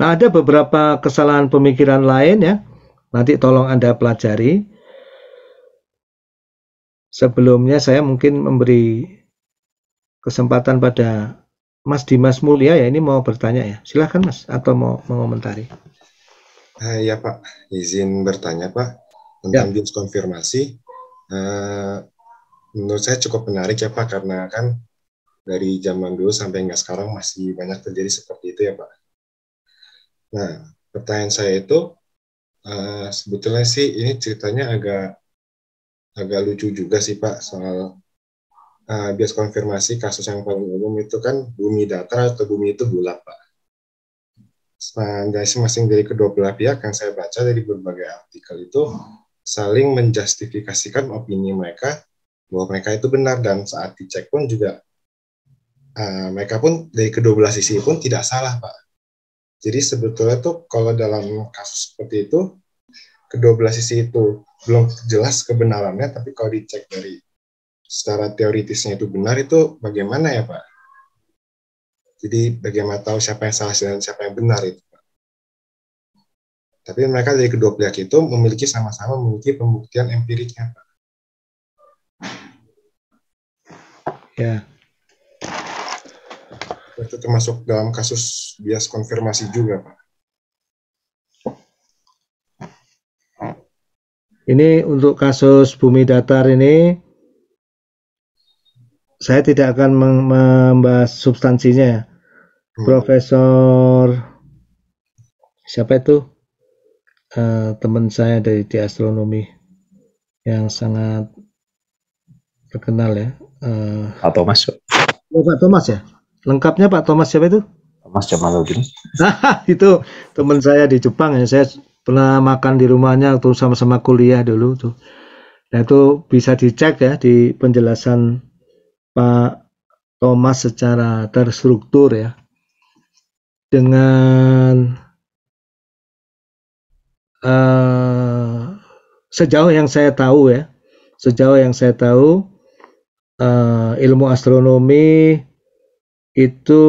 Nah, ada beberapa kesalahan pemikiran lain ya. Nanti tolong Anda pelajari. Sebelumnya saya mungkin memberi kesempatan pada Mas Dimas Mulia ya ini mau bertanya ya. Silahkan Mas atau mau mengomentari. Ah, iya ya Pak, izin bertanya Pak tentang ya. konfirmasi. Uh, eh, menurut saya cukup menarik ya Pak karena kan dari zaman dulu sampai nggak sekarang masih banyak terjadi seperti itu ya Pak. Nah pertanyaan saya itu uh, sebetulnya sih ini ceritanya agak agak lucu juga sih Pak soal uh, bias konfirmasi kasus yang paling umum itu kan bumi datar atau bumi itu bulat Pak. masing masing dari kedua belah pihak yang saya baca dari berbagai artikel itu saling menjustifikasikan opini mereka bahwa mereka itu benar dan saat dicek pun juga uh, mereka pun dari kedua belah sisi pun tidak salah pak. Jadi sebetulnya tuh kalau dalam kasus seperti itu kedua belah sisi itu belum jelas kebenarannya, tapi kalau dicek dari secara teoritisnya itu benar itu bagaimana ya Pak? Jadi bagaimana tahu siapa yang salah dan siapa yang benar itu Pak? Tapi mereka dari kedua pihak itu memiliki sama-sama memiliki pembuktian empiriknya Pak. Ya. Itu termasuk dalam kasus bias konfirmasi juga, Pak. Ini untuk kasus bumi datar ini, saya tidak akan membahas substansinya Hmm. Profesor siapa itu uh, teman saya dari di astronomi yang sangat terkenal ya. Uh, Pak Thomas. Oh, Pak Thomas ya. Lengkapnya Pak Thomas siapa itu? Thomas Jamaluddin. itu teman saya di Jepang ya. Saya pernah makan di rumahnya waktu sama-sama kuliah dulu tuh. Nah itu bisa dicek ya di penjelasan Pak Thomas secara terstruktur ya. Dengan uh, sejauh yang saya tahu ya, sejauh yang saya tahu uh, ilmu astronomi itu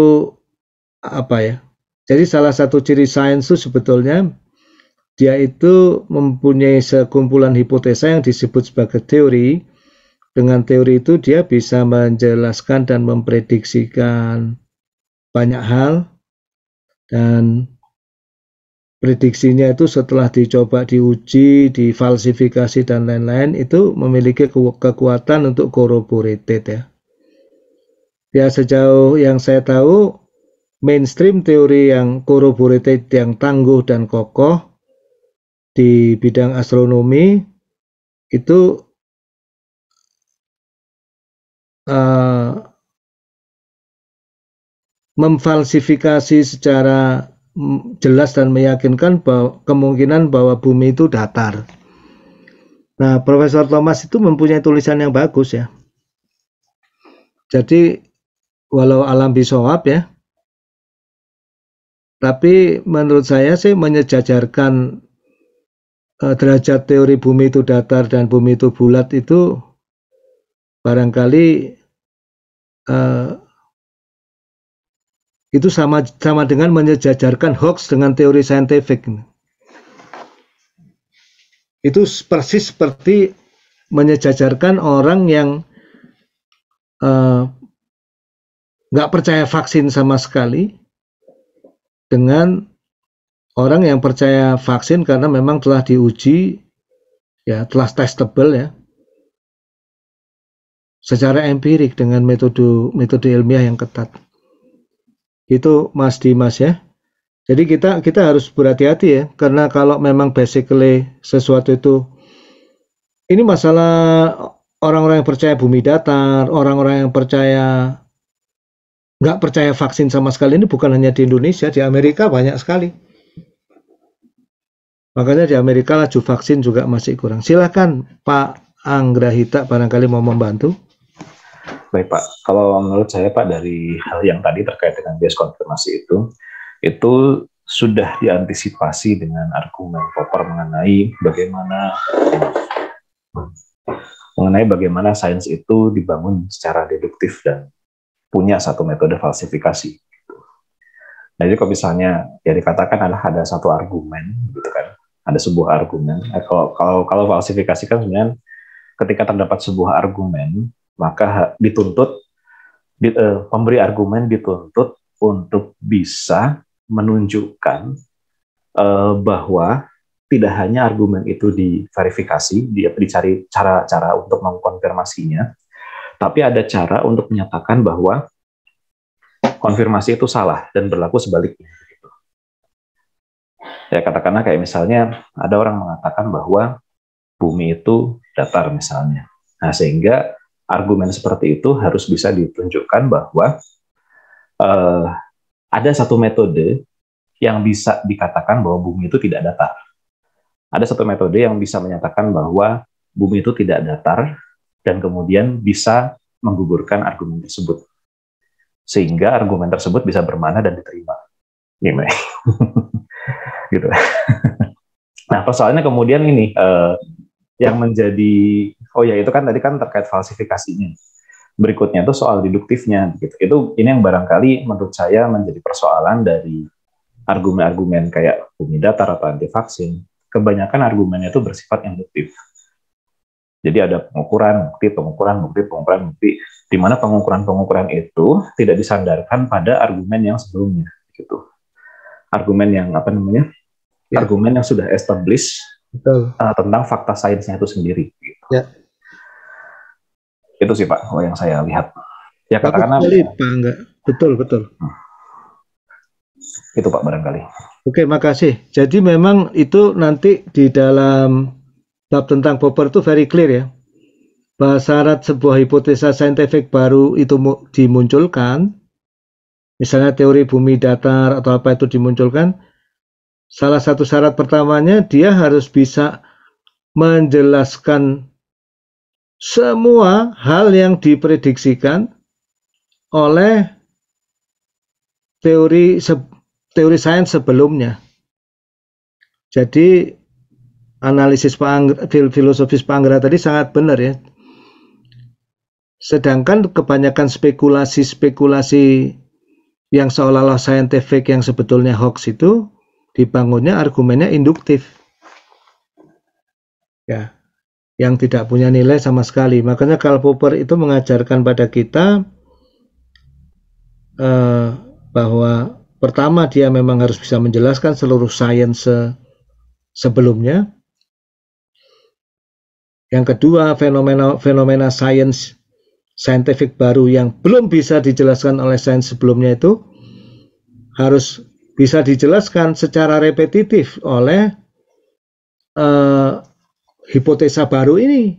apa ya? Jadi salah satu ciri sains itu sebetulnya dia itu mempunyai sekumpulan hipotesa yang disebut sebagai teori. Dengan teori itu dia bisa menjelaskan dan memprediksikan banyak hal dan prediksinya itu setelah dicoba diuji, difalsifikasi dan lain-lain itu memiliki kekuatan untuk corroborated ya. Ya sejauh yang saya tahu mainstream teori yang corroborated yang tangguh dan kokoh di bidang astronomi itu uh, memfalsifikasi secara jelas dan meyakinkan bahwa kemungkinan bahwa bumi itu datar. Nah, Profesor Thomas itu mempunyai tulisan yang bagus ya. Jadi walau alam bisoap ya, tapi menurut saya sih menyejajarkan uh, derajat teori bumi itu datar dan bumi itu bulat itu barangkali uh, itu sama sama dengan menyejajarkan hoax dengan teori saintifik. Itu persis seperti menyejajarkan orang yang eh, nggak uh, percaya vaksin sama sekali dengan orang yang percaya vaksin karena memang telah diuji ya telah testable ya secara empirik dengan metode metode ilmiah yang ketat. Itu Mas Dimas ya. Jadi kita kita harus berhati-hati ya karena kalau memang basically sesuatu itu ini masalah orang-orang yang percaya bumi datar, orang-orang yang percaya nggak percaya vaksin sama sekali ini bukan hanya di Indonesia, di Amerika banyak sekali. Makanya di Amerika laju vaksin juga masih kurang. Silakan Pak Anggrahita barangkali mau membantu. Baik Pak, kalau menurut saya Pak dari hal yang tadi terkait dengan bias konfirmasi itu, itu sudah diantisipasi dengan argumen Popper mengenai bagaimana mengenai bagaimana sains itu dibangun secara deduktif dan punya satu metode falsifikasi. Nah, jadi kalau misalnya ya dikatakan adalah ada satu argumen gitu kan, ada sebuah argumen. Eh, kalau kalau kalau falsifikasi kan sebenarnya ketika terdapat sebuah argumen maka dituntut di, uh, pemberi argumen dituntut untuk bisa menunjukkan uh, bahwa tidak hanya argumen itu diverifikasi, dia dicari cara-cara untuk mengkonfirmasinya, tapi ada cara untuk menyatakan bahwa konfirmasi itu salah dan berlaku sebaliknya. Gitu. Ya katakanlah kayak misalnya ada orang mengatakan bahwa bumi itu datar misalnya. Nah sehingga argumen seperti itu harus bisa ditunjukkan bahwa uh, ada satu metode yang bisa dikatakan bahwa bumi itu tidak datar. Ada satu metode yang bisa menyatakan bahwa bumi itu tidak datar dan kemudian bisa menggugurkan argumen tersebut. Sehingga argumen tersebut bisa bermana dan diterima. Gimana? gitu. nah, persoalannya kemudian ini eh, yang menjadi oh ya itu kan tadi kan terkait falsifikasinya berikutnya itu soal deduktifnya gitu itu ini yang barangkali menurut saya menjadi persoalan dari argumen-argumen kayak bumi datar atau anti vaksin kebanyakan argumennya itu bersifat induktif jadi ada pengukuran bukti pengukuran bukti pengukuran bukti di mana pengukuran-pengukuran itu tidak disandarkan pada argumen yang sebelumnya gitu argumen yang apa namanya ya. argumen yang sudah established Betul. Uh, tentang fakta sainsnya itu sendiri gitu. ya itu sih Pak, yang saya lihat. Ya katakanlah. Pak, enggak. Betul, betul. Hmm. Itu Pak barangkali. Oke, makasih. Jadi memang itu nanti di dalam bab tentang Popper itu very clear ya. Bahwa syarat sebuah hipotesa saintifik baru itu dimunculkan, misalnya teori bumi datar atau apa itu dimunculkan, salah satu syarat pertamanya dia harus bisa menjelaskan semua hal yang diprediksikan oleh teori teori sains sebelumnya. Jadi analisis filosofis Pangra tadi sangat benar ya. Sedangkan kebanyakan spekulasi-spekulasi yang seolah-olah saintifik yang sebetulnya hoax itu dibangunnya argumennya induktif. Ya yang tidak punya nilai sama sekali. Makanya Karl Popper itu mengajarkan pada kita eh, bahwa pertama dia memang harus bisa menjelaskan seluruh sains sebelumnya. Yang kedua, fenomena fenomena sains scientific baru yang belum bisa dijelaskan oleh sains sebelumnya itu harus bisa dijelaskan secara repetitif oleh uh, hipotesa baru ini.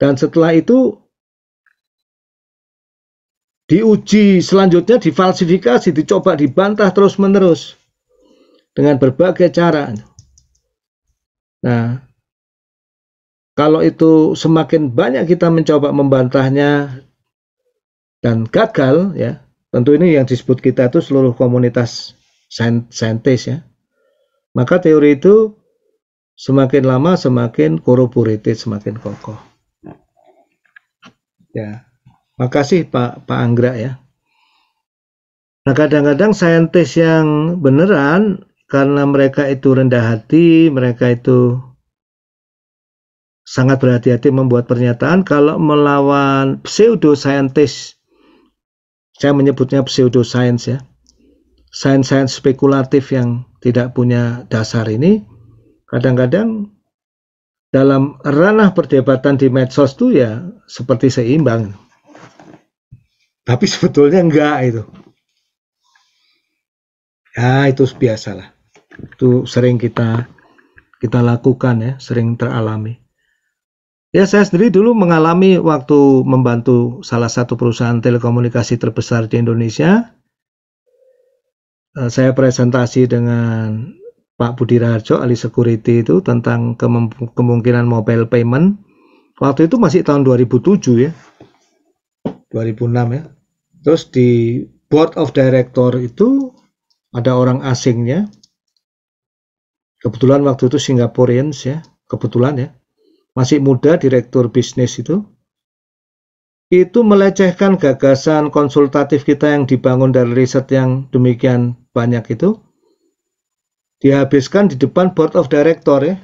Dan setelah itu diuji selanjutnya difalsifikasi, dicoba dibantah terus-menerus dengan berbagai cara. Nah, kalau itu semakin banyak kita mencoba membantahnya dan gagal ya, tentu ini yang disebut kita itu seluruh komunitas saintis ya. Maka teori itu semakin lama semakin korporatif semakin kokoh. Ya, makasih Pak Pak Anggra ya. Nah kadang-kadang saintis yang beneran karena mereka itu rendah hati, mereka itu sangat berhati-hati membuat pernyataan kalau melawan saintis, saya menyebutnya pseudoscience ya sains-sains spekulatif yang tidak punya dasar ini kadang-kadang dalam ranah perdebatan di medsos itu ya seperti seimbang. Tapi sebetulnya enggak itu. Ya itu biasalah. Itu sering kita kita lakukan ya, sering teralami. Ya saya sendiri dulu mengalami waktu membantu salah satu perusahaan telekomunikasi terbesar di Indonesia. Eh, saya presentasi dengan Pak Budi Raharjo ahli security itu tentang kemungkinan mobile payment waktu itu masih tahun 2007 ya 2006 ya terus di board of director itu ada orang asingnya kebetulan waktu itu Singaporeans ya kebetulan ya masih muda direktur bisnis itu itu melecehkan gagasan konsultatif kita yang dibangun dari riset yang demikian banyak itu dihabiskan di depan board of director ya